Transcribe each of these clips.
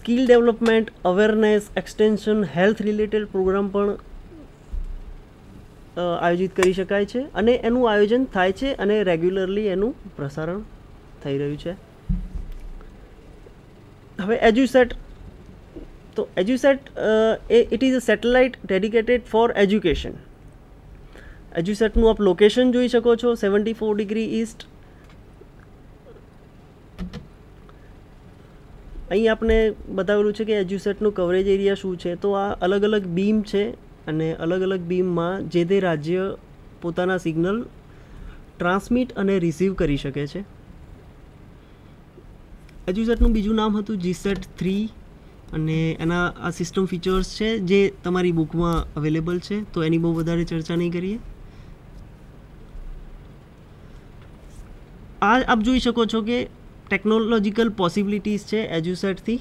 skill development awareness extension health related program પણ આયોજિત કરી શકાય છે અને એનું આયોજન થાય છે અને રેગ્યુલરલી એનું પ્રસારણ થઈ રહ્યું છે હવે એજ્યુસેટ તો એજ્યુસેટ એ it is a satellite dedicated for education એજ્યુસેટનું આપ લોકેશન જોઈ શકો છો સેવન્ટી ફોર ડિગ્રી ઇસ્ટ અહીં આપણે બતાવેલું છે કે એજ્યુસેટનું કવરેજ એરિયા શું છે તો આ અલગ અલગ બીમ છે અને અલગ અલગ બીમમાં જે તે રાજ્ય પોતાના સિગ્નલ ટ્રાન્સમિટ અને રિસીવ કરી શકે છે એજ્યુસેટનું બીજું નામ હતું જીસેટ થ્રી અને એના આ સિસ્ટમ ફીચર્સ છે જે તમારી બુકમાં અવેલેબલ છે તો એની બહુ વધારે ચર્ચા નહીં કરીએ આ આપ જોઈ શકો છો કે ટેકનોલોજીકલ પોસિબિલિટીઝ છે એજ્યુસેટથી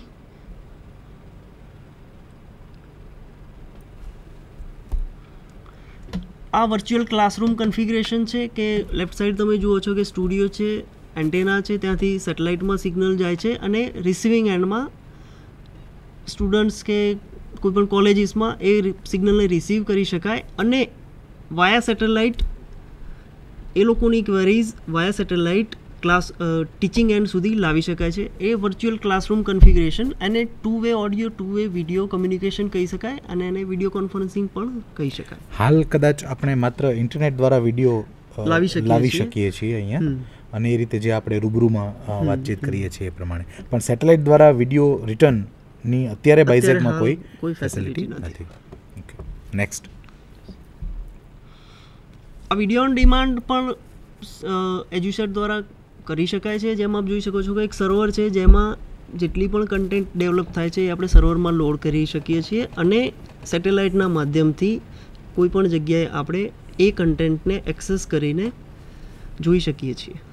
આ વર્ચ્યુઅલ ક્લાસરૂમ કન્ફિગરેશન છે કે લેફ્ટ સાઈડ તમે જુઓ છો કે સ્ટુડિયો છે એન્ટેના છે ત્યાંથી સેટેલાઇટમાં સિગ્નલ જાય છે અને રિસીવિંગ એન્ડમાં સ્ટુડન્ટ્સ કે કોઈપણ કોલેજીસમાં એ સિગ્નલને રિસીવ કરી શકાય અને વાયા સેટેલાઇટ એ લોકોની queries via satellite class teaching and સુધી લાવી શકાય છે એ વર્ચ્યુઅલ ક્લાસરૂમ કન્ફિગરેશન એને two way audio two way video communication કહી શકાય અને એને વિડીયો કોન્ફરન્સિંગ પણ કહી શકાય હાલ કદાચ આપણે માત્ર ઇન્ટરનેટ દ્વારા વિડીયો લાવી શકીએ છીએ અહીંયા અને એ રીતે જે આપણે રૂબરૂમાં વાતચીત કરીએ છીએ એ પ્રમાણે પણ સેટેલાઇટ દ્વારા વિડીયો રિટર્નની અત્યારે બાઇઝેકમાં કોઈ ફેસિલિટી નથી નેક્સ્ટ આ વિડીયો ઓન ડિમાન્ડ પણ એજ્યુસેટ દ્વારા કરી શકાય છે જેમ આપ જોઈ શકો છો કે એક સર્વર છે જેમાં જેટલી પણ કન્ટેન્ટ ડેવલપ થાય છે એ આપણે સર્વરમાં લોડ કરી શકીએ છીએ અને સેટેલાઇટના માધ્યમથી કોઈપણ જગ્યાએ આપણે એ કન્ટેન્ટને એક્સેસ કરીને જોઈ શકીએ છીએ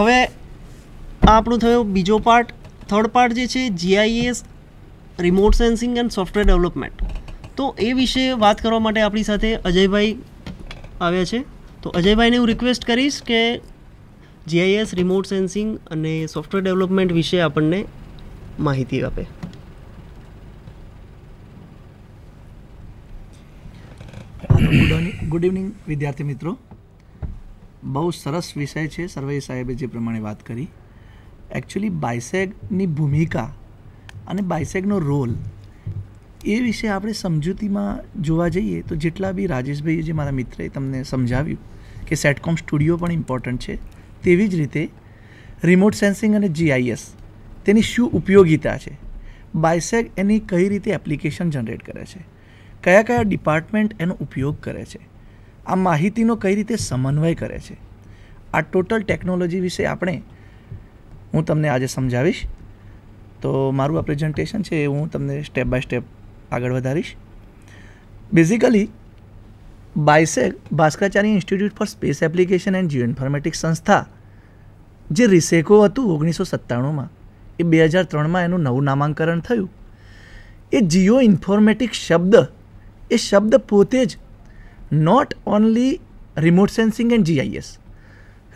હવે આ આપણો થયો બીજો પાર્ટ થર્ડ પાર્ટ જે છે GIS remote sensing and software development તો એ વિશે વાત કરવા માટે આપણી સાથે અજયભાઈ આવ્યા છે તો અજયભાઈને હું રિક્વેસ્ટ કરીશ કે જીઆઈએસ રિમોટ સેન્સિંગ અને સોફ્ટવેર ડેવલપમેન્ટ વિશે આપણને માહિતી આપે ગુડ ઇવનિંગ વિદ્યાર્થી મિત્રો બહુ સરસ વિષય છે સર્વે સાહેબે જે પ્રમાણે વાત કરી એકચ્યુઅલી બાયસેગની ભૂમિકા અને બાયસેગનો રોલ એ વિશે આપણે સમજૂતીમાં જોવા જઈએ તો જેટલા બી રાજેશભાઈએ જે મારા મિત્રએ તમને સમજાવ્યું કે સેટકોમ સ્ટુડિયો પણ ઇમ્પોર્ટન્ટ છે તેવી જ રીતે રિમોટ સેન્સિંગ અને જીઆઈએસ તેની શું ઉપયોગિતા છે બાયસેગ એની કઈ રીતે એપ્લિકેશન જનરેટ કરે છે કયા કયા ડિપાર્ટમેન્ટ એનો ઉપયોગ કરે છે આ માહિતીનો કઈ રીતે સમન્વય કરે છે આ ટોટલ ટેકનોલોજી વિશે આપણે હું તમને આજે સમજાવીશ તો મારું આ પ્રેઝન્ટેશન છે એ હું તમને સ્ટેપ બાય સ્ટેપ આગળ વધારીશ basically BISAG Bhaskaracharya institute for space application and geo informatics સંસ્થા જે રિસેકો હતું ઓગણીસો સત્તાણુંમાં એ બે હજાર ત્રણમાં એનું નવું નામાંકરણ થયું એ જીઓ ઇન્ફોર્મેટિક્સ શબ્દ એ શબ્દ પોતે જ not only remote sensing and GIS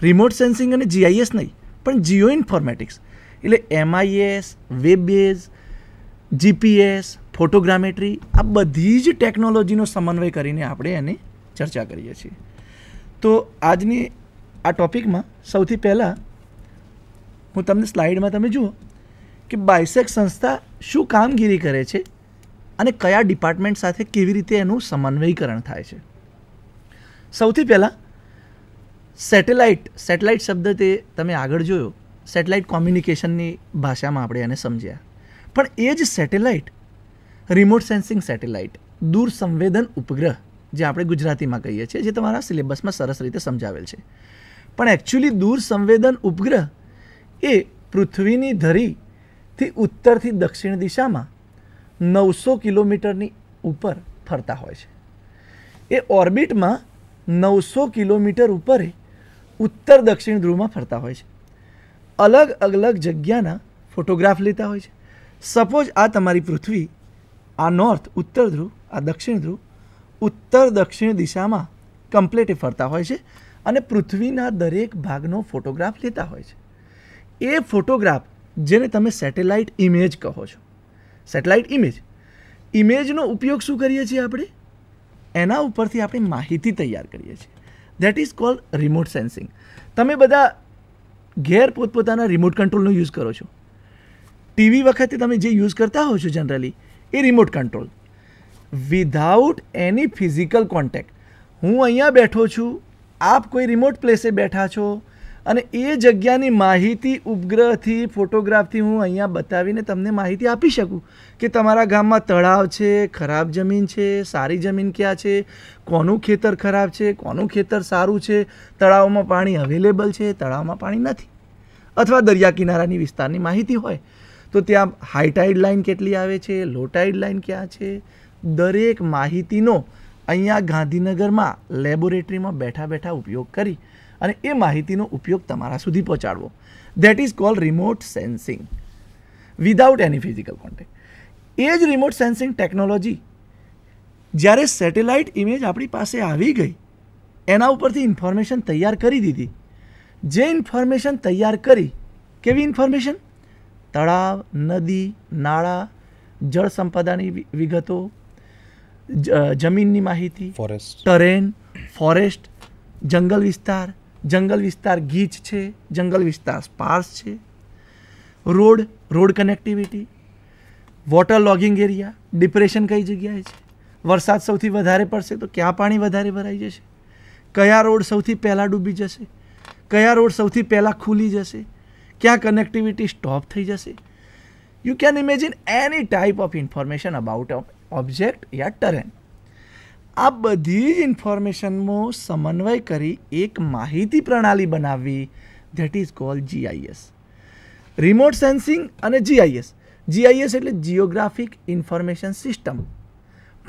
remote sensing અને જીઆઈએસ નહીં પણ જીઓ ઇન્ફોર્મેટિક્સ એટલે MIS web base GPS photogrammetry આ બધી જ ટેકનોલોજીનો સમન્વય કરીને આપણે એની ચર્ચા કરીએ છીએ તો આજની આ ટૉપિકમાં સૌથી પહેલાં હું તમને સ્લાઇડમાં તમે જુઓ કે બાયસેક સંસ્થા શું કામગીરી કરે છે અને કયા ડિપાર્ટમેન્ટ સાથે કેવી રીતે એનું સમન્વયકરણ થાય છે સૌથી પહેલાં સેટેલાઇટ સેટેલાઇટ શબ્દ તે તમે આગળ જોયો સેટેલાઇટ કોમ્યુનિકેશનની ભાષામાં આપણે એને સમજ્યા પણ એ જ સેટેલાઇટ રિમોટ સેન્સિંગ સેટેલાઇટ દૂર સંવેદન ઉપગ્રહ જે આપણે ગુજરાતીમાં કહીએ છીએ જે તમારા સિલેબસમાં સરસ રીતે સમજાવેલ છે પણ એકચ્યુઅલી દૂર સંવેદન ઉપગ્રહ એ પૃથ્વીની ધરીથી ઉત્તરથી દક્ષિણ દિશામાં નવસો કિલોમીટરની ઉપર ફરતા હોય છે એ ઓર્બિટમાં નવસો કિલોમીટર ઉપર ઉત્તર દક્ષિણ ધ્રુવમાં ફરતા હોય છે અલગ અલગ જગ્યાના ફોટોગ્રાફ લેતા હોય છે સપોઝ આ તમારી પૃથ્વી આ નોર્થ ઉત્તર ધ્રુવ આ દક્ષિણ ધ્રુવ ઉત્તર દક્ષિણ દિશામાં કમ્પ્લેટે ફરતા હોય છે અને પૃથ્વીના દરેક ભાગનો ફોટોગ્રાફ લેતા હોય છે એ ફોટોગ્રાફ જેને તમે સેટેલાઇટ ઇમેજ કહો છો સેટેલાઇટ ઇમેજ ઇમેજનો ઉપયોગ શું કરીએ છીએ આપણે એના ઉપરથી આપણે માહિતી તૈયાર કરીએ છીએ that is called remote sensing તમે બધા ઘેર પોતપોતાના રિમોટ કંટ્રોલનો યુઝ કરો છો ટીવી વખતે તમે જે યુઝ કરતા હો છો જનરલી એ remote control without any physical contact હું અહીંયા બેઠો છું આપ કોઈ રિમોટ પ્લેસે બેઠા છો અને એ જગ્યાની માહિતી ઉપગ્રહથી ફોટોગ્રાફથી હું અહીંયા બતાવીને તમને માહિતી આપી શકું કે તમારા ગામમાં તળાવ છે ખરાબ જમીન છે સારી જમીન ક્યાં છે કોનું ખેતર ખરાબ છે કોનું ખેતર સારું છે તળાવમાં પાણી અવેલેબલ છે તળાવમાં પાણી નથી અથવા દરિયા કિનારાની વિસ્તારની માહિતી હોય તો ત્યાં હાઈટાઈડ લાઇન કેટલી આવે છે લોટાઇડ લાઇન ક્યાં છે દરેક માહિતીનો અહીંયા ગાંધીનગરમાં લેબોરેટરીમાં બેઠા બેઠા ઉપયોગ કરી અને એ માહિતીનો ઉપયોગ તમારા સુધી પહોંચાડવો that is call remote sensing without any physical contact એ જ રિમોટ સેન્સિંગ ટેકનોલોજી જ્યારે સેટેલાઇટ ઇમેજ આપણી પાસે આવી ગઈ એના ઉપરથી ઇન્ફોર્મેશન તૈયાર કરી દીધી જે ઇન્ફોર્મેશન તૈયાર કરી કેવી ઇન્ફોર્મેશન તળાવ નદી નાળા જળ સંપદાની વિગતો જમીનની માહિતી ફોરેસ્ટ ટરેન ફોરેસ્ટ જંગલ વિસ્તાર જંગલ વિસ્તાર ગીચ છે જંગલ વિસ્તાર સ્પાર્સ છે road road connectivity water logging area depression કઈ જગ્યાએ છે વરસાદ સૌથી વધારે પડશે તો ક્યાં પાણી વધારે ભરાઈ જશે કયા રોડ સૌથી પહેલાં ડૂબી જશે કયા રોડ સૌથી પહેલાં ખુલી જશે કે આ કનેક્ટિવિટી સ્ટોપ થઈ જશે you can imagine any type of information about object યા ટરેન આ બધી જ ઇન્ફોર્મેશનનો સમન્વય કરી એક માહિતી પ્રણાલી બનાવવી that is call GIS remote sensing અને જીઆઈએસ જીઆઈએસ એટલે જીઓગ્રાફિક ઇન્ફોર્મેશન સિસ્ટમ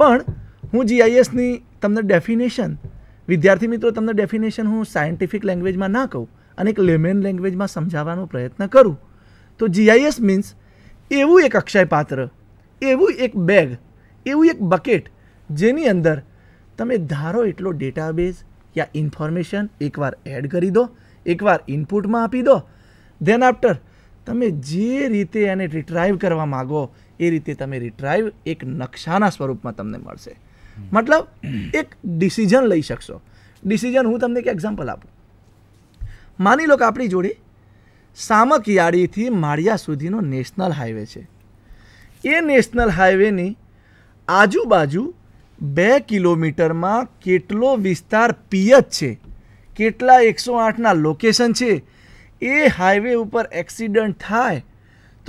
પણ હું જીઆઈએસની તમને ડેફિનેશન વિદ્યાર્થી મિત્રો તમને ડેફિનેશન હું સાયન્ટિફિક લેંગ્વેજમાં ના કહું અને એક લેમેન લેંગ્વેજમાં સમજાવવાનો પ્રયત્ન કરું તો જીઆઈએસ મીન્સ એવું એક અક્ષય પાત્ર એવું એક બેગ એવું એક બકેટ જેની અંદર તમે ધારો એટલો ડેટાબેઝ યા ઇન્ફોર્મેશન એકવાર એડ કરી દો એકવાર ઇનપુટમાં આપી દો ધેન આફ્ટર તમે જે રીતે એને રિટ્રાઈવ કરવા માગો એ રીતે તમે રિટ્રાઈવ એક નકશાના સ્વરૂપમાં તમને મળશે મતલબ એક ડિસિઝન લઈ શકશો ડિસિઝન હું તમને એક એક્ઝામ્પલ આપું માની લો કે આપણી જોડે સામકિયાળીથી માળિયા સુધીનો નેશનલ હાઈવે છે એ નેશનલ હાઈવેની આજુબાજુ બે કિલોમીટરમાં કેટલો વિસ્તાર પિયત છે કેટલા એકસો આઠના લોકેશન છે એ હાઈવે ઉપર એક્સિડન્ટ થાય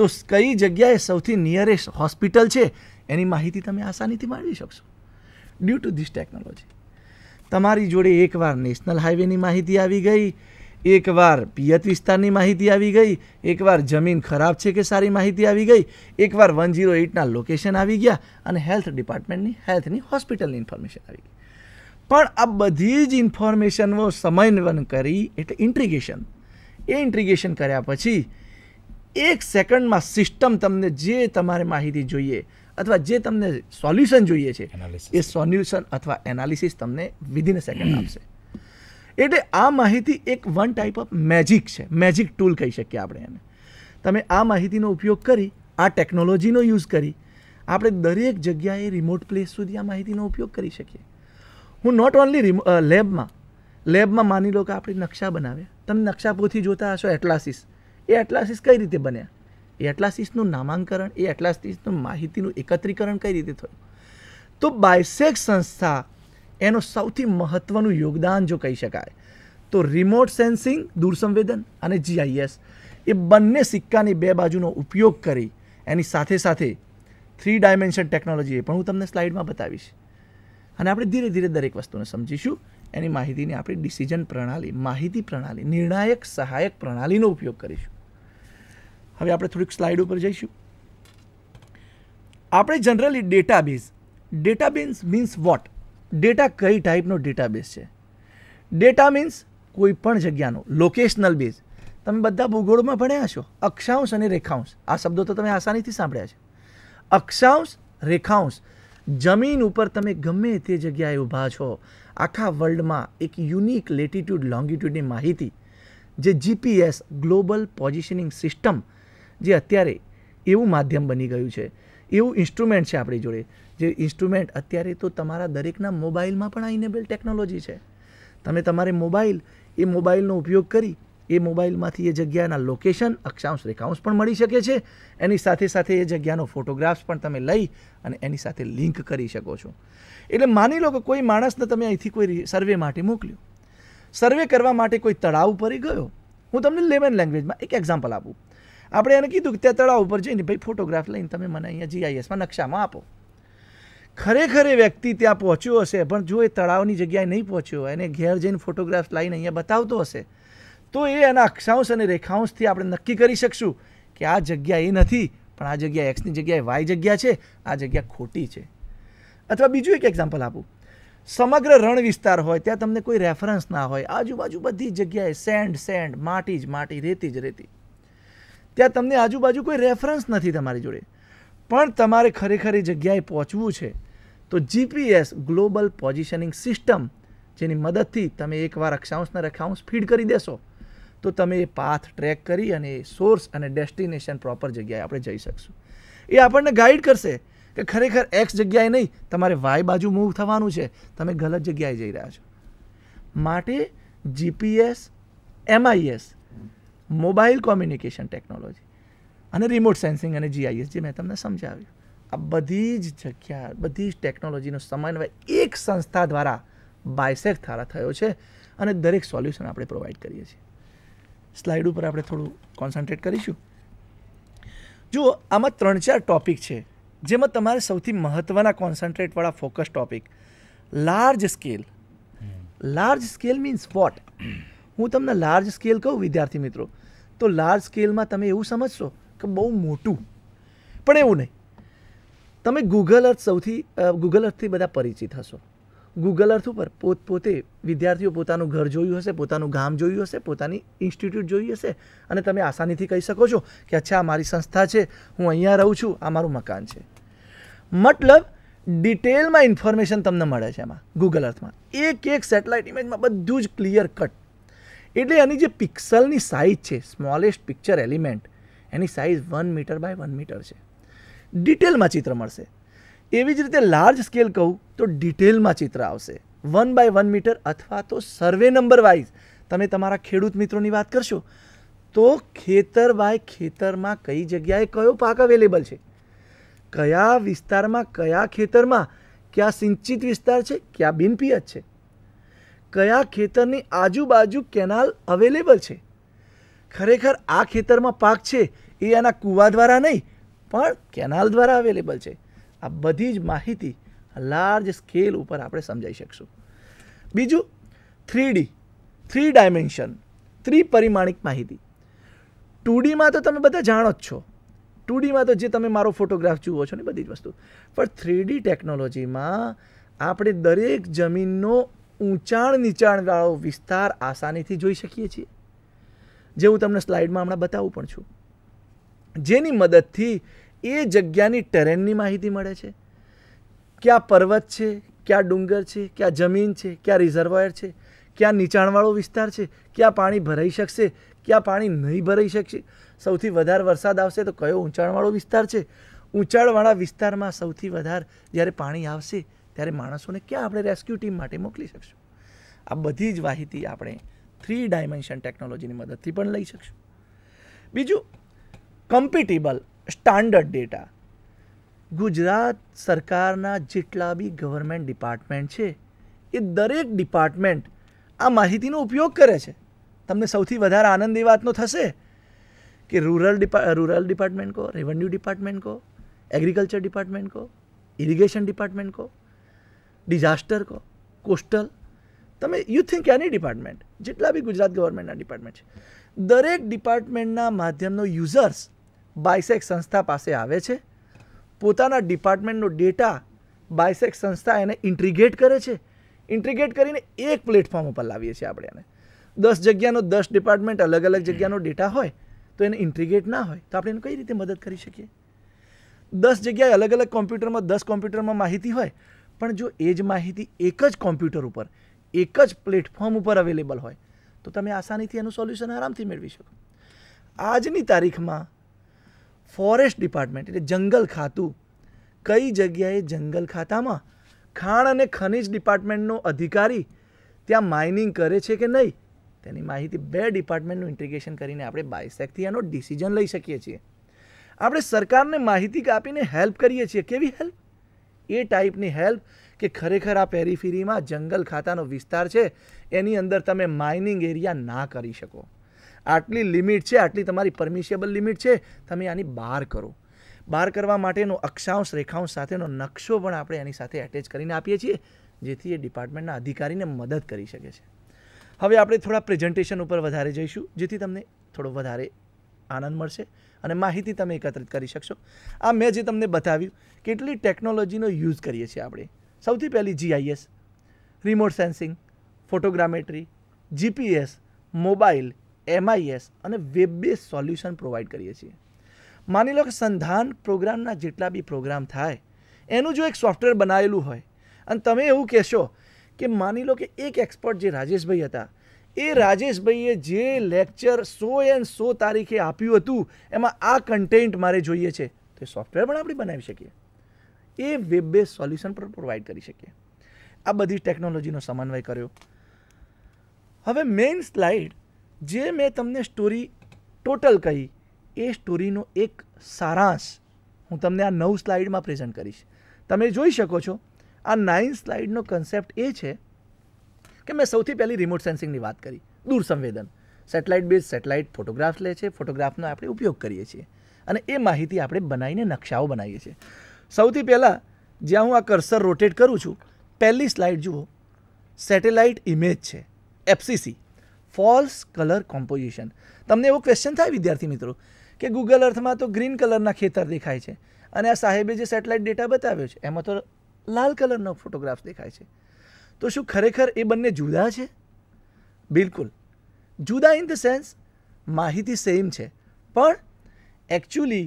તો કઈ જગ્યાએ સૌથી નિયરેસ્ટ હોસ્પિટલ છે એની માહિતી તમે આસાનીથી મેળવી શકશો ડ્યુ ટુ ધીસ ટેકનોલોજી તમારી જોડે એકવાર નેશનલ હાઈવેની માહિતી આવી ગઈ એકવાર પિયત વિસ્તારની માહિતી આવી ગઈ એકવાર જમીન ખરાબ છે કે સારી માહિતી આવી ગઈ એકવાર વન ઝીરો એઇટના લોકેશન આવી ગયા અને હેલ્થ ડિપાર્ટમેન્ટની હેલ્થની હોસ્પિટલની ઇન્ફોર્મેશન આવી ગઈ પણ આ બધી જ ઇન્ફોર્મેશનો સમન્વયન કરી એટલે ઇન્ટ્રિગેશન એ ઇન્ટ્રિગેશન કર્યા પછી એક સેકન્ડમાં સિસ્ટમ તમને જે તમારે માહિતી જોઈએ અથવા જે તમને સોલ્યુશન જોઈએ છે એ સોલ્યુશન અથવા એનાલિસિસ તમને વિધિન સેકન્ડ આપશે એટલે આ માહિતી એક વન ટાઈપ ઓફ મેજિક છે મેજિક ટૂલ કહી શકીએ આપણે એને તમે આ માહિતીનો ઉપયોગ કરી આ ટેકનોલોજીનો યુઝ કરી આપણે દરેક જગ્યાએ રિમોટ પ્લેસ સુધી આ માહિતીનો ઉપયોગ કરી શકીએ હું નોટ ઓનલી લેબમાં લેબમાં માની લો કે આપણે નકશા બનાવ્યા તમે નકશા પોથી જોતા હશો એટલાસિસ એ એટલાસિસ કઈ રીતે બન્યા એ એટલાસિસનું નામાંકરણ એ એટલાસિસનું માહિતીનું એકત્રીકરણ કઈ રીતે થયું તો બાયસેક સંસ્થા એનો સૌથી મહત્ત્વનું યોગદાન જો કહી શકાય તો રિમોટ સેન્સિંગ દૂરસંવેદન અને જીઆઈએસ એ બંને સિક્કાની બે બાજુનો ઉપયોગ કરી એની સાથે સાથે થ્રી ડાયમેન્શન ટેકનોલોજી એ પણ હું તમને સ્લાઇડમાં બતાવીશ અને આપણે ધીરે ધીરે દરેક વસ્તુને સમજીશું એની માહિતીની આપણી ડિસિઝન પ્રણાલી માહિતી પ્રણાલી નિર્ણાયક સહાયક પ્રણાલીનો ઉપયોગ કરીશું હવે આપણે થોડીક સ્લાઇડ ઉપર જઈશું આપણે generally database database means what data કઈ ટાઈપનો ડેટાબેઝ છે ડેટા મીન્સ કોઈ પણ જગ્યાનો લોકેશનલ બેઝ તમે બધા ભૂગોળમાં ભણ્યા છો અક્ષાંશ અને રેખાંશ આ શબ્દો તો તમે આસાનીથી સાંભળ્યા છે અક્ષાંશ રેખાંશ જમીન ઉપર તમે ગમે તે જગ્યાએ ઊભા છો આખા વર્લ્ડમાં એક યુનિક લેટિટ્યૂડ લોંગિટ્યૂડની માહિતી જે જીપીએસ ગ્લોબલ પોઝિશનિંગ સિસ્ટમ જે અત્યારે એવું માધ્યમ બની ગયું છે એવું ઇન્સ્ટ્રુમેન્ટ છે આપણી જોડે જે ઇન્સ્ટ્રુમેન્ટ અત્યારે તો તમારા દરેકના મોબાઈલમાં પણ આ ઇનેબલ ટેકનોલોજી છે તમે તમારે મોબાઈલ એ મોબાઈલનો ઉપયોગ કરી એ મોબાઈલમાંથી એ જગ્યાના લોકેશન અક્ષાંશ રેખાંશ પણ મળી શકે છે એની સાથે સાથે એ જગ્યાનો ફોટોગ્રાફ્સ પણ તમે લઈ અને એની સાથે લિંક કરી શકો છો એટલે માની લો કે કોઈ માણસને તમે અહીંથી કોઈ સર્વે માટે મોકલ્યો સર્વે કરવા માટે કોઈ તળાવ પર ગયો હું તમને લેમન લેંગ્વેજમાં એક એક્ઝામ્પલ આપું આપણે એને કીધું કે ત્યાં તળાવ ઉપર જઈને ભાઈ ફોટોગ્રાફ લઈને તમે મને અહીંયા જીઆઈએસમાં નકશામાં આપો ખરેખર એ વ્યક્તિ ત્યાં પહોંચ્યો હશે પણ જો એ તળાવની જગ્યાએ નહીં પહોંચ્યો એને ઘેર જઈને ફોટોગ્રાફ લાઈને અહીંયા બતાવતો હશે તો એ એના અક્ષાંશ અને રેખાંશથી આપણે નક્કી કરી શકશું કે આ જગ્યા એ નથી પણ આ જગ્યા એક્સની જગ્યાએ વાય જગ્યા છે આ જગ્યા ખોટી છે અથવા બીજું એક એક્ઝામ્પલ આપું સમગ્ર રણ વિસ્તાર હોય ત્યાં તમને કોઈ રેફરન્સ ના હોય આજુબાજુ બધી જગ્યાએ સેન્ડ સેન્ડ માટી જ માટી રેતી જ રેતી ત્યાં તમને આજુબાજુ કોઈ રેફરન્સ નથી તમારી જોડે પણ તમારે ખરેખર એ જગ્યાએ પહોંચવું છે તો જીપીએસ ગ્લોબલ પોઝિશનિંગ સિસ્ટમ જેની મદદથી તમે એકવાર અક્ષાંશને રખાંશ ફીડ કરી દેશો તો તમે એ પાથ ટ્રેક કરી અને સોર્સ અને ડેસ્ટિનેશન પ્રોપર જગ્યાએ આપણે જઈ શકશું એ આપણને ગાઈડ કરશે કે ખરેખર એક્સ જગ્યાએ નહીં તમારે વાય બાજુ મૂવ થવાનું છે તમે ગલત જગ્યાએ જઈ રહ્યા છો માટે GPS MIS mobile communication technology અને રિમોટ સેન્સિંગ અને જીઆઈએસ જે મેં તમને સમજાવ્યું આ બધી જ જગ્યા બધી જ ટેકનોલોજીનો સમન્વય એક સંસ્થા દ્વારા બાયસેક થારા થયો છે અને દરેક સોલ્યુશન આપણે પ્રોવાઈડ કરીએ છીએ સ્લાઇડ ઉપર આપણે થોડું કોન્સન્ટ્રેટ કરીશું જુઓ આમાં ત્રણ ચાર ટોપિક છે જેમાં તમારે સૌથી મહત્ત્વના કોન્સન્ટ્રેટવાળા focus topic large scale large scale means what હું તમને લાર્જ સ્કેલ કહું વિદ્યાર્થી મિત્રો તો લાર્જ સ્કેલમાં તમે એવું સમજશો કે બહુ મોટું પણ એવું નહીં તમે ગૂગલ અર્થ સૌથી ગૂગલ અર્થથી બધા પરિચિત હશો ગૂગલ અર્થ ઉપર પોતપોતે વિદ્યાર્થીઓ પોતાનું ઘર જોયું હશે પોતાનું ગામ જોયું હશે પોતાની ઇન્સ્ટિટ્યૂટ જોયું હશે અને તમે આસાનીથી કહી શકો છો કે અચ્છા આ મારી સંસ્થા છે હું અહીંયા રહું છું આ મારું મકાન છે મતલબ ડિટેલમાં ઇન્ફોર્મેશન તમને મળે છે એમાં ગૂગલ અર્થમાં એક એક સેટેલાઇટ ઇમેજમાં બધું જ ક્લિયર કટ એટલે આની જે પિક્સલની સાઇઝ છે સ્મોલેસ્ટ પિક્ચર એલિમેન્ટ એની size one metre by one metre છે ડિટેલમાં ચિત્ર મળશે એવી જ રીતે લાર્જ સ્કેલ કહું તો ડિટેલમાં ચિત્ર આવશે વન બાય વન મીટર અથવા તો સર્વે નંબર વાઇઝ તમે તમારા ખેડૂત મિત્રોની વાત કરશો તો ખેતર બાય ખેતરમાં કઈ જગ્યાએ કયો પાક અવેલેબલ છે કયા વિસ્તારમાં કયા ખેતરમાં ક્યાં સિંચિત વિસ્તાર છે ક્યાં બિનપિયત છે કયા ખેતરની આજુબાજુ કેનાલ અવેલેબલ છે ખરેખર આ ખેતરમાં પાક છે એ આના કૂવા દ્વારા નહીં પણ કેનાલ દ્વારા અવેલેબલ છે આ બધી જ માહિતી લાર્જ સ્કેલ ઉપર આપણે સમજાઈ શકશું બીજું થ્રી ડી થ્રી ડાયમેન્શન ત્રિપરિમાણિક માહિતી ટુડીમાં તો તમે બધા જાણો જ છો ટુડીમાં તો જે તમે મારો ફોટોગ્રાફ જુઓ છો ને બધી જ વસ્તુ પણ થ્રી ટેકનોલોજીમાં આપણે દરેક જમીનનો ઊંચાણ નીચાણવાળો વિસ્તાર આસાનીથી જોઈ શકીએ છીએ જે હું તમને સ્લાઇડમાં હમણાં બતાવું પણ છું જેની મદદથી એ જગ્યાની ટેરેનની માહિતી મળે છે ક્યાં પર્વત છે ક્યાં ડુંગર છે ક્યાં જમીન છે ક્યાં રિઝર્વોયર છે ક્યાં નીચાણવાળો વિસ્તાર છે ક્યાં પાણી ભરાઈ શકશે ક્યાં પાણી નહીં ભરાઈ શકશે સૌથી વધારે વરસાદ આવશે તો કયો ઊંચાણવાળો વિસ્તાર છે ઊંચાણવાળા વિસ્તારમાં સૌથી વધારે જ્યારે પાણી આવશે ત્યારે માણસોને ક્યાં આપણે રેસ્ક્યુ ટીમ માટે મોકલી શકશું આ બધી જ માહિતી આપણે થ્રી ડાયમેન્શન ટેકનોલોજીની મદદથી પણ લઈ શકશું બીજું કમ્પિટેબલ સ્ટાન્ડર્ડ ડેટા ગુજરાત સરકારના જેટલા બી ગવર્મેન્ટ ડિપાર્ટમેન્ટ છે એ દરેક ડિપાર્ટમેન્ટ આ માહિતીનો ઉપયોગ કરે છે તમને સૌથી વધારે આનંદ એ વાતનો થશે કે રૂરલ ડિપા રૂરલ ડિપાર્ટમેન્ટ કહો રેવન્યુ ડિપાર્ટમેન્ટ કહો એગ્રીકલ્ચર ડિપાર્ટમેન્ટ કહો ઇરિગેશન ડિપાર્ટમેન્ટ કહો ડિઝાસ્ટર કહો કોસ્ટલ તમે યુ થિંક એની ડિપાર્ટમેન્ટ જેટલા બી ગુજરાત ગવર્મેન્ટના ડિપાર્ટમેન્ટ છે દરેક ડિપાર્ટમેન્ટના માધ્યમનો યુઝર્સ બાયસેક સંસ્થા પાસે આવે છે પોતાના ડિપાર્ટમેન્ટનો ડેટા બાયસેક સંસ્થા એને ઇન્ટ્રીગેટ કરે છે ઇન્ટ્રીગેટ કરીને એક પ્લેટફોર્મ ઉપર લાવીએ છીએ આપણે એને દસ જગ્યાનો દસ ડિપાર્ટમેન્ટ અલગ અલગ જગ્યાનો ડેટા હોય તો એને ઇન્ટ્રીગેટ ના હોય તો આપણે એને કઈ રીતે મદદ કરી શકીએ દસ જગ્યાએ અલગ અલગ કોમ્પ્યુટરમાં દસ કોમ્પ્યુટરમાં માહિતી હોય પણ જો એ જ માહિતી એક જ કોમ્પ્યુટર ઉપર એક જ પ્લેટફોર્મ ઉપર અવેલેબલ હોય તો તમે આસાનીથી એનું સોલ્યુશન આરામથી મેળવી શકો આજની તારીખમાં ફોરેસ્ટ ડિપાર્ટમેન્ટ એટલે જંગલ ખાતું કઈ જગ્યાએ જંગલ ખાતામાં ખાણ અને ખનિજ ડિપાર્ટમેન્ટનો અધિકારી ત્યાં માઇનિંગ કરે છે કે નહીં તેની માહિતી બે ડિપાર્ટમેન્ટનું ઇન્ટિગ્રેશન કરીને આપણે બાયસેકથી એનો ડિસિઝન લઈ શકીએ છીએ આપણે સરકારને માહિતી આપીને હેલ્પ કરીએ છીએ કેવી હેલ્પ એ ટાઈપની હેલ્પ કે ખરેખર આ પેરીફેરીમાં જંગલ ખાતાનો વિસ્તાર છે એની અંદર તમે માઇનિંગ એરિયા ના કરી શકો આટલી લિમિટ છે આટલી તમારી પરમિશેબલ લિમિટ છે તમે આની બહાર કરો બહાર કરવા માટેનો અક્ષાંશ રેખાંશ સાથેનો નકશો પણ આપણે એની સાથે એટેચ કરીને આપીએ છીએ જેથી એ ડિપાર્ટમેન્ટના અધિકારીને મદદ કરી શકે છે હવે આપણે થોડા પ્રેઝન્ટેશન ઉપર વધારે જઈશું જેથી તમને થોડો વધારે આનંદ મળશે અને માહિતી તમે એકત્રિત કરી શકશો આ મેં જે તમને બતાવ્યું કેટલી ટેકનોલોજીનો યુઝ કરીએ છીએ આપણે સૌથી પહેલી GIS remote sensing photogrammetry GPS mobile MIS અને વેબ બેઝ સોલ્યુશન પ્રોવાઈડ કરીએ છીએ માની લો કે સંધાન પ્રોગ્રામના જેટલા બી પ્રોગ્રામ થાય એનું જો એક સોફ્ટવેર બનાવેલું હોય અને તમે એવું કહેશો કે માની લો કે એક એક્સપર્ટ જે રાજેશભાઈ હતા એ રાજેશભાઈએ જે લેક્ચર સો એન્ડ સો તારીખે આપ્યું હતું એમાં આ કન્ટેન્ટ મારે જોઈએ છે તો એ સોફ્ટવેર પણ આપણે બનાવી શકીએ એ વેબ બેઝ સોલ્યુશન પણ પ્રોવાઈડ કરી શકીએ આ બધી ટેકનોલોજીનો સમન્વય કર્યો હવે મેઇન સ્લાઇડ જે મેં તમને સ્ટોરી ટોટલ કહી એ સ્ટોરીનો એક સારાંશ હું તમને આ નવ સ્લાઇડમાં પ્રેઝન્ટ કરીશ તમે જોઈ શકો છો આ નાઇન સ્લાઇડનો કન્સેપ્ટ એ છે કે મેં સૌથી પહેલી રિમોટ સેન્સિંગની વાત કરી દૂર સંવેદન સેટેલાઇટ બેઝ સેટેલાઇટ ફોટોગ્રાફ્સ લે છે ફોટોગ્રાફનો આપણે ઉપયોગ કરીએ છીએ અને એ માહિતી આપણે બનાવીને નકશાઓ બનાવીએ છીએ સૌથી પહેલાં જ્યાં હું આ કર્સર રોટેટ કરું છું પહેલી સ્લાઇડ જુઓ સેટેલાઇટ ઇમેજ છે એફસીસી ફોલ્સ કલર કોમ્પોઝિશન તમને એવો ક્વેશ્ચન થાય વિદ્યાર્થી મિત્રો કે ગૂગલ અર્થમાં તો ગ્રીન કલરના ખેતર દેખાય છે અને આ સાહેબે જે સેટેલાઇટ ડેટા બતાવ્યો છે એમાં તો લાલ કલરનો ફોટોગ્રાફ્સ દેખાય છે તો શું ખરેખર એ બંને જુદા છે બિલકુલ જુદા ઇન ધ સેન્સ માહિતી સેમ છે પણ એકચ્યુઅલી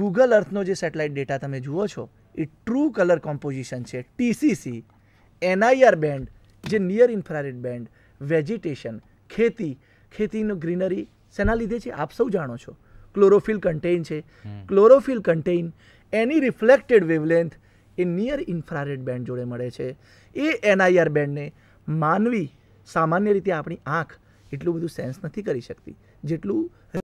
ગૂગલ અર્થનો જે સેટેલાઇટ ડેટા તમે જુઓ છો એ ટ્રુ કલર કોમ્પોઝિશન છે ટીસીસી એનઆઈઆર બેન્ડ જે નિયર ઇન્ફ્રારેડ બેન્ડ વેજીટેશન ખેતી ખેતીનું ગ્રીનરી શેના લીધે છે આપ સૌ જાણો છો ક્લોરોફિલ કન્ટેઇન છે chlorophyll contain any reflected wavelength કે નિયર ઇન્ફ્રારેડ બેન્ડ જોડે મળે છે એ એનઆઈઆર બેન્ડને માનવી સામાન્ય રીતે આપણી આંખ એટલું બધું સેન્સ નથી કરી શકતી જેટલું